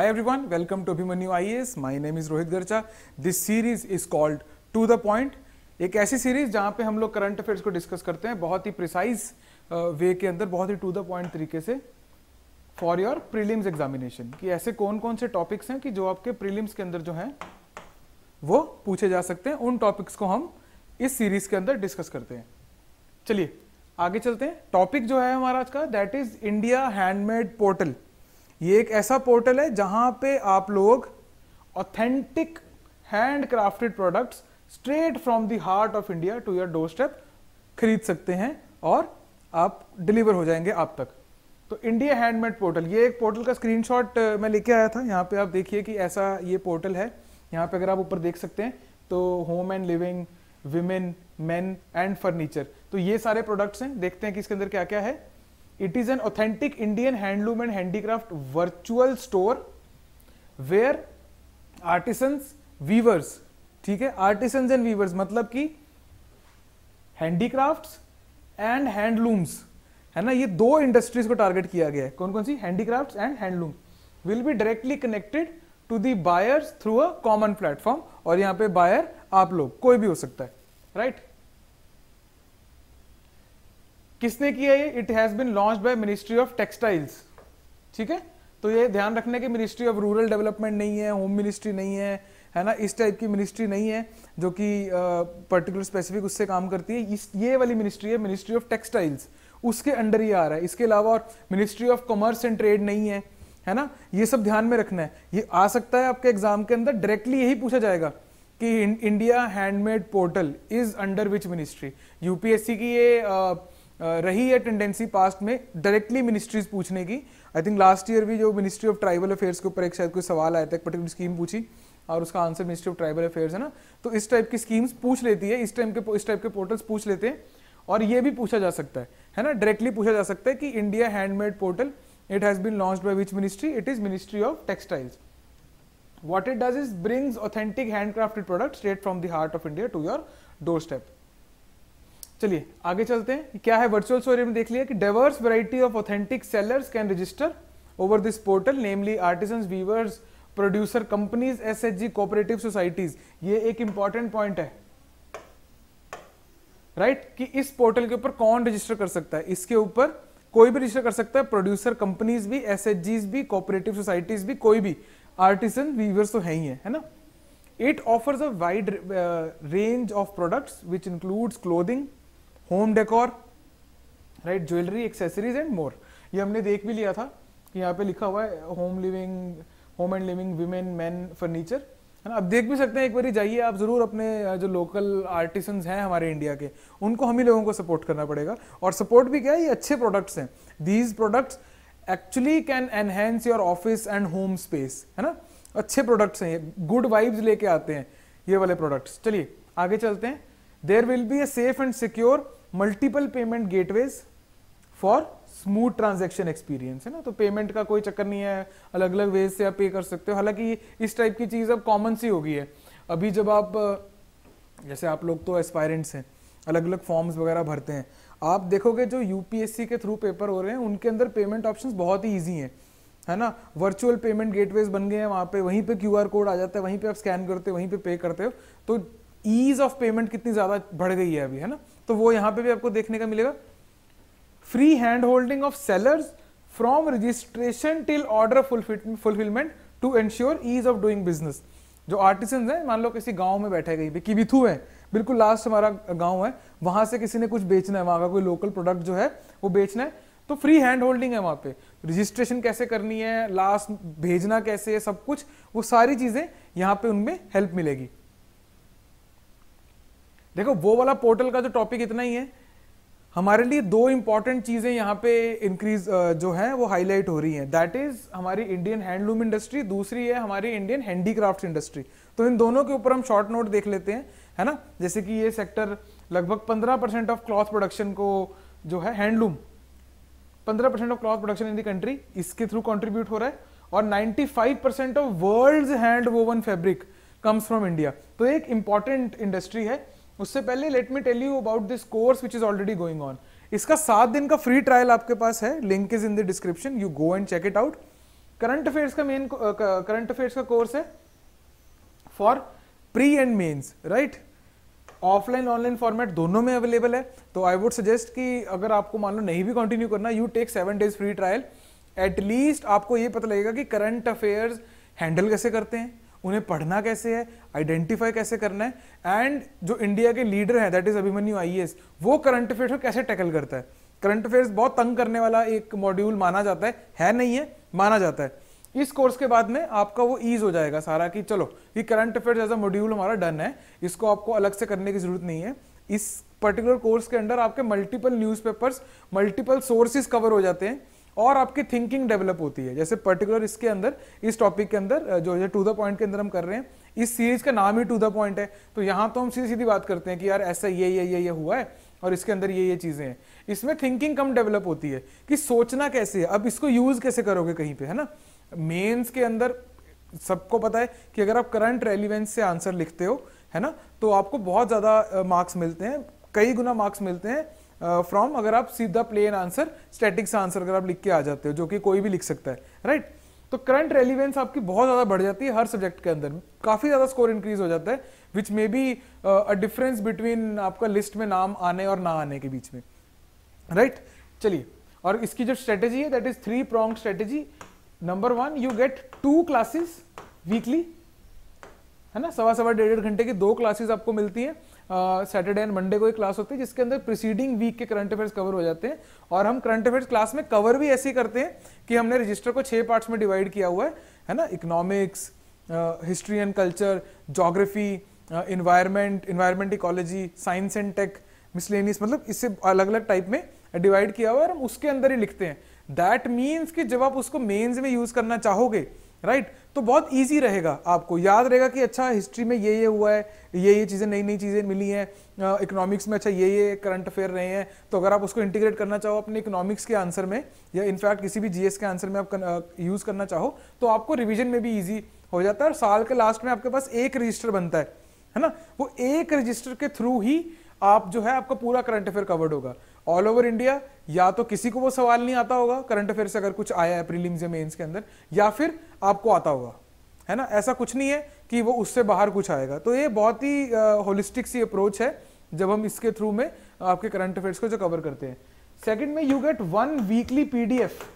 Hi everyone, welcome to Abhimanyu IAS. My name is Rohit Garcha. This series is called To the Point. एक ऐसी series जहां पे हम लोग current affairs को डिस्कस करते हैं बहुत ही प्रिसाइज वे के अंदर बहुत ही टू द पॉइंट तरीके से फॉर योर प्रीलिम्स एग्जामिनेशन कि ऐसे कौन कौन से टॉपिक्स हैं कि जो आपके प्रीलिम्स के अंदर जो हैं वो पूछे जा सकते हैं उन टॉपिक्स को हम इस सीरीज के अंदर डिस्कस करते हैं चलिए आगे चलते हैं टॉपिक जो है हमारा आज का that is India handmade portal ये एक ऐसा पोर्टल है जहां पे आप लोग authentic hand crafted products straight from the heart of India to your door step खरीद सकते हैं और आप डिलीवर हो जाएंगे आप तक तो इंडिया हैंडमेड पोर्टल ये एक पोर्टल का स्क्रीनशॉट मैं लेके आया था यहाँ पे आप देखिए कि ऐसा ये पोर्टल है यहाँ पे अगर आप ऊपर देख सकते हैं तो home and living women men and furniture तो ये सारे प्रोडक्ट्स हैं देखते हैं कि इसके अंदर क्या क्या है it is an authentic Indian handloom and handicraft virtual store where artisans weavers ठीक है आर्टिस एंड वीवर्स मतलब कि हैंडीक्राफ्ट एंड हैंडलूम्स है ना ये दो इंडस्ट्रीज को टारगेट किया गया है कौन कौन सी handicraft and handloom will be directly connected to the buyers through a common platform और यहां पे बायर आप लोग कोई भी हो सकता है राइट right? किसने किया ये it has been launch by ministry of textiles ठीक है तो ये ध्यान रखना कि मिनिस्ट्री ऑफ रूरल डेवलपमेंट नहीं है होम मिनिस्ट्री नहीं है है ना इस टाइप की मिनिस्ट्री नहीं है जो कि पर्टिकुलर स्पेसिफिक उससे काम करती है इस ये वाली मिनिस्ट्री है मिनिस्ट्री ऑफ टेक्सटाइल्स उसके अंडर ही आ रहा है इसके अलावा और ministry of commerce and trade नहीं है है ना ये सब ध्यान में रखना है ये आ सकता है आपके एग्जाम के अंदर डायरेक्टली यही पूछा जाएगा कि India handmade portal is under which ministry UPSC की ये रही है टेंडेंसी पास्ट में डायरेक्टली मिनिस्ट्रीज पूछने की आई थिंक लास्ट ईयर भी जो मिनिस्ट्री ऑफ ट्राइबल अफेयर्स के ऊपर एक शायद कोई सवाल आया था एक पर्टिकुलर स्कीम पूछी और उसका answer ministry of tribal affairs है ना तो इस टाइप की स्कीम्स पूछ लेती है इस टाइम के इस टाइप के पोर्टल्स पूछ लेते हैं और ये भी पूछा जा सकता है है ना डायरेक्टली पूछा जा सकता है कि India handmade portal it has been launch by which ministry it is ministry of textiles it does is brings authentic handcrafted product straight from the heart of India to your door step चलिए आगे चलते हैं क्या है virtual storage में देख लिया कि diverse variety of authentic sellers can register over this portal namely artisan weavers producer companies S H G cooperative societies ये एक इंपॉर्टेंट पॉइंट है राइट right? कि इस पोर्टल के ऊपर कौन रजिस्टर कर सकता है इसके ऊपर कोई भी रजिस्टर कर सकता है प्रोड्यूसर कंपनीज भी एस भी कोऑपरेटिव सोसाइटीज भी कोई भी आर्टिसन वीवर्स तो है ही है है ना it offers a wide range of products which includes clothing home decor right jewellery accessories and more ये हमने देख भी लिया था कि यहाँ पे लिखा हुआ है home living home and living women man furniture है ना आप देख भी सकते हैं एक बार जाइए आप ज़रूर अपने जो लोकल आर्टिसन हैं हमारे इंडिया के उनको हम ही लोगों को सपोर्ट करना पड़ेगा और सपोर्ट भी क्या है ये अच्छे प्रोडक्ट्स हैं these products actually can enhance your office and home space है ना अच्छे प्रोडक्ट्स हैं ये गुड वाइब्स लेके आते हैं ये वाले प्रोडक्ट्स चलिए आगे चलते हैं there will be a safe and secure multiple payment gateways for smooth transaction experience है ना तो पेमेंट का कोई चक्कर नहीं है अलग अलग वेज से आप पे कर सकते हो हालांकि इस टाइप की चीज़ अब कॉमन सी हो गई है अभी जब आप जैसे आप लोग तो एस्पायरेंट्स हैं अलग अलग फॉर्म्स वगैरह भरते हैं आप देखोगे जो यूपीएससी के थ्रू पेपर हो रहे हैं उनके अंदर पेमेंट ऑप्शंस बहुत ही ईजी हैं है ना वर्चुअल पेमेंट गेटवेज बन गए हैं वहाँ पे वहीं पे क्यूआर कोड आ जाता है वहीं पे आप स्कैन करते हो वहीं पे पे करते हो तो ईज ऑफ पेमेंट कितनी ज़्यादा बढ़ गई है अभी है ना तो वो यहां पे भी आपको देखने का मिलेगा free hand holding of sellers from registration till order fulfilment to ensure ease of doing business जो आर्टिसन है मान लो किसी गांव में बैठे गई भी थू है बिल्कुल लास्ट हमारा गांव है वहां से किसी ने कुछ बेचना है वहां का कोई लोकल प्रोडक्ट जो है वो बेचना है तो फ्री हैंड होल्डिंग है वहां पे रजिस्ट्रेशन कैसे करनी है लास्ट भेजना कैसे है सब कुछ वो सारी चीज़ें यहां पे उनमें हेल्प मिलेगी देखो वो वाला पोर्टल का जो टॉपिक इतना ही है हमारे लिए दो इंपॉर्टेंट चीज़ें यहाँ पे इंक्रीज जो है वो हाईलाइट हो रही हैं दैट इज हमारी इंडियन हैंडलूम इंडस्ट्री दूसरी है हमारी इंडियन हैंडीक्राफ्ट इंडस्ट्री तो इन दोनों के ऊपर हम शॉर्ट नोट देख लेते हैं है ना जैसे कि ये सेक्टर लगभग पंद्रह परसेंट ऑफ क्लॉथ प्रोडक्शन को जो है हैंडलूम पंद्रह percent of cloth production in the country इसके थ्रू कॉन्ट्रीब्यूट हो रहा है और five percent of world hand woven fabric comes from India तो एक इंपॉर्टेंट इंडस्ट्री है उससे पहले let me tell you about this course which is already going on इसका सात दिन का फ्री ट्रायल आपके पास है link is in the description you go and check it out current affairs का मेन करंट अफेयर्स का कोर्स है for pre and mains right offline online format दोनों में अवेलेबल है तो आई वुड सजेस्ट कि अगर आपको मान लो नहीं भी कंटिन्यू करना you take seven days free trial at least आपको ये पता लगेगा कि करंट अफेयर्स हैंडल कैसे करते हैं उन्हें पढ़ना कैसे है आइडेंटिफाई कैसे करना है एंड जो इंडिया के लीडर हैं दैट इज अभिमन्यू आई वो करंट अफेयर्स को कैसे टैकल करता है करंट अफेयर्स बहुत तंग करने वाला एक मॉड्यूल माना जाता है है नहीं है माना जाता है इस कोर्स के बाद में आपका वो ईज हो जाएगा सारा कि चलो ये current affairs as a module हमारा डन है इसको आपको अलग से करने की जरूरत नहीं है इस पर्टिकुलर कोर्स के अंदर आपके multiple newspapers multiple sources cover हो जाते हैं और आपकी थिंकिंग डेवलप होती है जैसे पर्टिकुलर इसके अंदर इस टॉपिक के अंदर जो है टू द पॉइंट के अंदर हम कर रहे हैं इस सीरीज का नाम ही टू द पॉइंट है तो यहाँ तो हम सीधी सीधी बात करते हैं कि यार ऐसा ये ये ये ये हुआ है और इसके अंदर ये ये चीज़ें हैं इसमें थिंकिंग कम डेवलप होती है कि सोचना कैसे है अब इसको यूज़ कैसे करोगे कहीं पे है ना मेंस के अंदर सबको पता है कि अगर आप करंट रेलिवेंस से आंसर लिखते हो है ना तो आपको बहुत ज़्यादा मार्क्स मिलते हैं कई गुना मार्क्स मिलते हैं फ्रॉम अगर आप सीधा प्लेन आंसर स्टैटिक्स आंसर अगर आप लिख के आ जाते हो जो कि कोई भी लिख सकता है राइट right? तो करंट रेलिवेंस आपकी बहुत ज़्यादा बढ़ जाती है हर सब्जेक्ट के अंदर काफ़ी ज़्यादा स्कोर इंक्रीज हो जाता है which may be a difference between आपका लिस्ट में नाम आने और ना आने के बीच में राइट right? चलिए और इसकी जो स्ट्रेटेजी है that is three prong strategy number one you get two classes weekly है ना सवा सवा डेढ़ डेढ़ घंटे की दो क्लासेस आपको मिलती हैं सैटरडे एंड मंडे को एक क्लास होती है जिसके अंदर प्रीसीडिंग वीक के करंट अफेयर्स कवर हो जाते हैं और हम करंट अफेयर्स क्लास में कवर भी ऐसे करते हैं कि हमने रजिस्टर को छः पार्ट्स में डिवाइड किया हुआ है है ना economics history and culture geography environment environment ecology science and tech miscellaneous मतलब इससे अलग अलग टाइप में डिवाइड किया हुआ है और हम उसके अंदर ही लिखते हैं दैट मीन्स कि जब आप उसको मेन्स में यूज़ करना चाहोगे राइट right? तो बहुत ईजी रहेगा आपको याद रहेगा कि अच्छा हिस्ट्री में ये ये हुआ है ये ये चीज़ें नई नई चीज़ें मिली हैं इकोनॉमिक्स में अच्छा ये ये करंट अफेयर रहे हैं तो अगर आप उसको इंटीग्रेट करना चाहो अपने इकोनॉमिक्स के आंसर में या इनफैक्ट किसी भी जीएस के आंसर में आप कर, यूज़ करना चाहो तो आपको रिविजन में भी ईजी हो जाता है और साल के लास्ट में आपके पास एक रजिस्टर बनता है है ना वो एक रजिस्टर के थ्रू ही आप जो है आपका पूरा करंट अफेयर कवर्ड होगा ऑल ओवर इंडिया या तो किसी को वो सवाल नहीं आता होगा करंट अफेयर से अगर कुछ आया है प्रीलिम्स या मेंस के अंदर या फिर आपको आता होगा है ना ऐसा कुछ नहीं है कि वो उससे बाहर कुछ आएगा तो ये बहुत ही होलिस्टिक सी अप्रोच है जब हम इसके थ्रू में आपके करंट अफेयर्स को जो कवर करते हैं सेकंड में you get one weekly PDF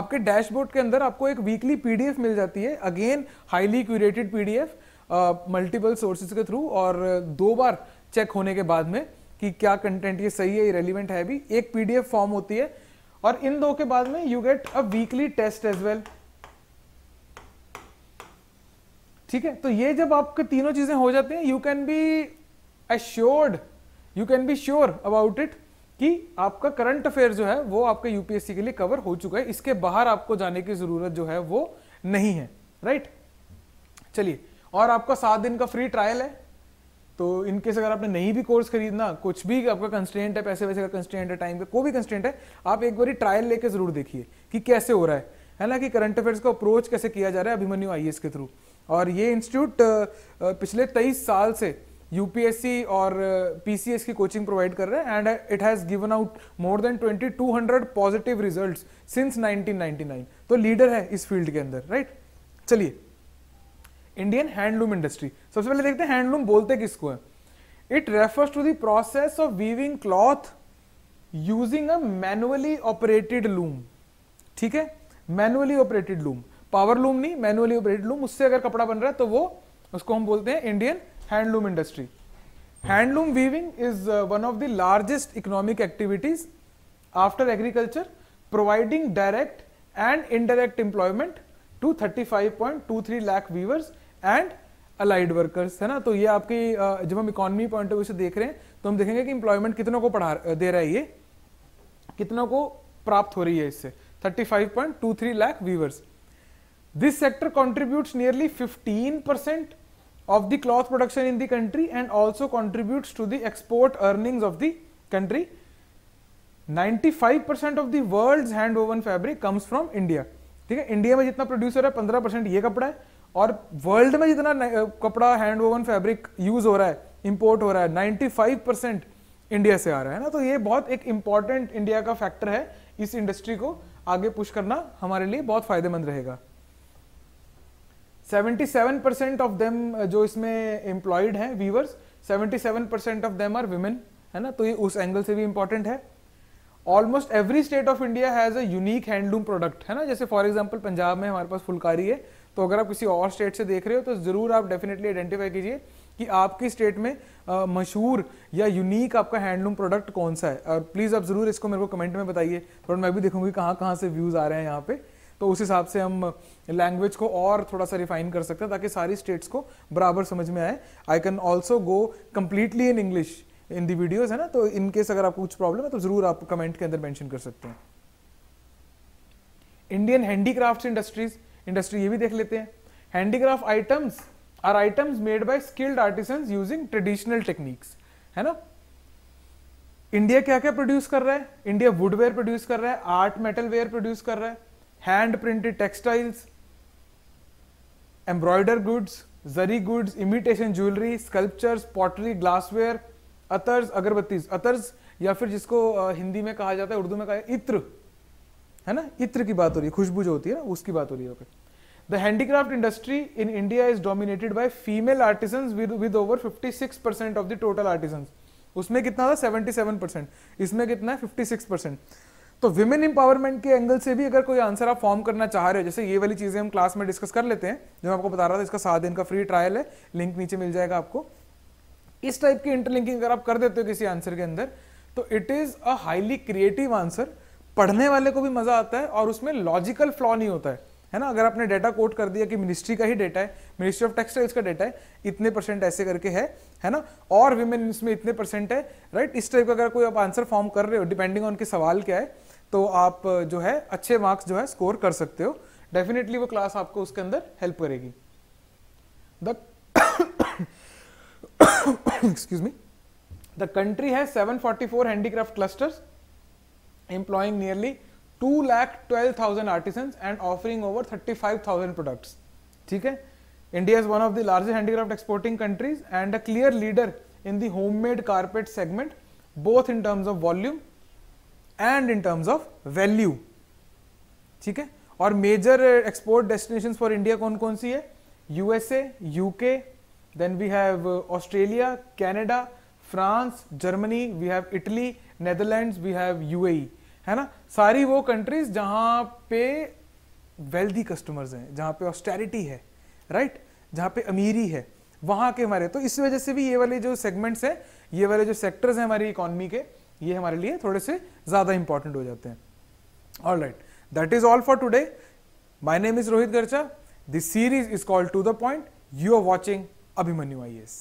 आपके डैशबोर्ड के अंदर आपको एक वीकली पीडीएफ मिल जाती है again highly curated PDF multiple sources के थ्रू और दो बार चेक होने के बाद में कि क्या कंटेंट ये सही है ये रेलिवेंट है भी एक पीडीएफ फॉर्म होती है और इन दो के बाद में you get a weekly test as well ठीक है तो ये जब आपके तीनों चीजें हो जाती हैं you can be assured you can be sure about it कि आपका करंट अफेयर जो है वो आपके यूपीएससी के लिए कवर हो चुका है इसके बाहर आपको जाने की जरूरत जो है वो नहीं है राइट right? चलिए और आपका सात दिन का फ्री ट्रायल है तो इनकेस अगर आपने नहीं भी कोर्स खरीदना कुछ भी आपका कंस्टेंट है पैसे वैसे का कंस्टेंट है टाइम का कोई भी कंस्टेंट है आप एक बार ट्रायल लेके जरूर देखिए कि कैसे हो रहा है है ना कि करंट अफेयर्स का अप्रोच कैसे किया जा रहा है अभिमन्यु आई के थ्रू और ये इंस्टीट्यूट पिछले तेईस साल से यूपीएससी और पीसीएस की कोचिंग प्रोवाइड कर रहे हैं and it has given out more than 2200 positive results since 1999 तो लीडर है इस फील्ड के अंदर राइट चलिए इंडियन हैंडलूम इंडस्ट्री सबसे पहले देखते हैं हैंडलूम बोलते किसको है it refers to the process of weaving cloth using a manually operated loom ठीक है manually operated loom power loom नहीं मैनुअली ऑपरेटेड लूम उससे अगर कपड़ा बन रहा है तो वो उसको हम बोलते हैं Indian handloom industry handloom weaving is one of the largest economic activities after agriculture providing direct and indirect employment to thirty five point two three lakh weavers and allied workers है ना तो ये आपकी जब हम इकोनॉमी पॉइंट ऑफ व्यू से देख रहे हैं तो हम देखेंगे कि इंप्लॉयमेंट कितनों को पढ़ा दे रहा है ये कितनों को प्राप्त हो रही है इससे thirty five point two three lakh weavers this sector contribute nearly fifteen percent of the cloth production in the country and also contributes to the export earnings of the country five percent of the world hand woven fabric comes from India ठीक है India में जितना producer है पंद्रह percent ये कपड़ा है और वर्ल्ड में जितना कपड़ा हैंड वोवन फैब्रिक यूज हो रहा है इंपोर्ट हो रहा है 95 परसेंट इंडिया से आ रहा है ना तो ये बहुत एक इंपॉर्टेंट इंडिया का फैक्टर है इस इंडस्ट्री को आगे पुश करना हमारे लिए बहुत फायदेमंद रहेगा 77 परसेंट ऑफ देम जो इसमें एम्प्लॉयड हैं weavers 77 percent of them are women है ना तो ये उस एंगल से भी इंपॉर्टेंट है almost every state of India has a unique handloom product है ना जैसे फॉर एग्जाम्पल पंजाब में हमारे पास फुलकारी है तो अगर आप किसी और स्टेट से देख रहे हो तो ज़रूर आप डेफिनेटली आइडेंटिफाई कीजिए कि आपकी स्टेट में मशहूर या यूनिक आपका हैंडलूम प्रोडक्ट कौन सा है और प्लीज़ आप ज़रूर इसको मेरे को कमेंट में बताइए और मैं भी देखूंगी कहाँ कहाँ से व्यूज़ आ रहे हैं यहाँ पे तो उस हिसाब से हम लैंग्वेज को और थोड़ा सा रिफाइन कर सकते हैं ताकि सारी स्टेट्स को बराबर समझ में आए I can also go completely in English in the videos है ना तो इनकेस अगर आपको कुछ प्रॉब्लम है तो ज़रूर आप कमेंट के अंदर मैंशन कर सकते हैं इंडियन हैंडीक्राफ्ट इंडस्ट्रीज़ इंडस्ट्री ये भी देख लेते हैं handicraft items are items made by skilled artisans using traditional techniques है ना इंडिया क्या क्या प्रोड्यूस कर रहा है इंडिया वुडवेयर प्रोड्यूस कर रहा है आर्ट मेटल वेयर प्रोड्यूस कर रहा है hand printed textiles embroider goods zari goods imitation jewellery sculptures pottery glassware अतर्स अगरबत्तीज अतर्स या फिर जिसको हिंदी में कहा जाता है उर्दू में कहा इत्र है ना इत्र की बात हो रही है खुशबू जो होती है ना उसकी बात हो रही है the handicraft industry in India is dominated by female artisans with over six percent of the total artisans उसमें कितना था सेवन परसेंट इसमें कितना है सिक्स परसेंट तो विमेन इंपावरमेंट के एंगल से भी अगर कोई आंसर आप फॉर्म करना चाह रहे हो जैसे ये वाली चीजें हम क्लास में डिस्कस कर लेते हैं जो मैं आपको बता रहा था इसका सात दिन का फ्री ट्रायल है लिंक नीचे मिल जाएगा आपको इस टाइप की इंटरलिंकिंग अगर आप कर देते हो किसी आंसर के अंदर तो it is a highly creative answer पढ़ने वाले को भी मजा आता है और उसमें लॉजिकल फ्लॉ नहीं होता है है ना अगर आपने डेटा कोट कर दिया कि मिनिस्ट्री का ही डेटा है मिनिस्ट्री ऑफ टेक्सटाइल्स का डेटा है इतने परसेंट ऐसे करके है है ना और विमेन इसमें इतने परसेंट है राइट इस टाइप का अगर कोई आप आंसर फॉर्म कर रहे हो डिपेंडिंग ऑन के सवाल क्या है तो आप जो है अच्छे मार्क्स जो है स्कोर कर सकते हो डेफिनेटली वो क्लास आपको उसके अंदर हेल्प करेगी the excuse me the country है four handicraft clusters employing nearly 2 lakh 12,000 artisans and offering over 35,000 products. Okay, India is one of the largest handicraft exporting countries and a clear leader in the homemade carpet segment both in terms of volume and in terms of value. Okay, है और major export destination for India कौन कौन सी है USA UK then we have Australia Canada France Germany we have Italy Netherlands we have UAE है ना सारी वो कंट्रीज जहाँ पे वेल्दी कस्टमर्स हैं जहाँ पे ऑस्टेरिटी है राइट right? जहाँ पे अमीरी है वहाँ के हमारे तो इस वजह से भी ये वाले जो सेगमेंट्स हैं ये वाले जो सेक्टर्स हैं हमारी इकोनॉमी के ये हमारे लिए थोड़े से ज़्यादा इंपॉर्टेंट हो जाते हैं all right that is all for today my name is Rohit Garcha this series is called to the point you are watching Abhimanyu I S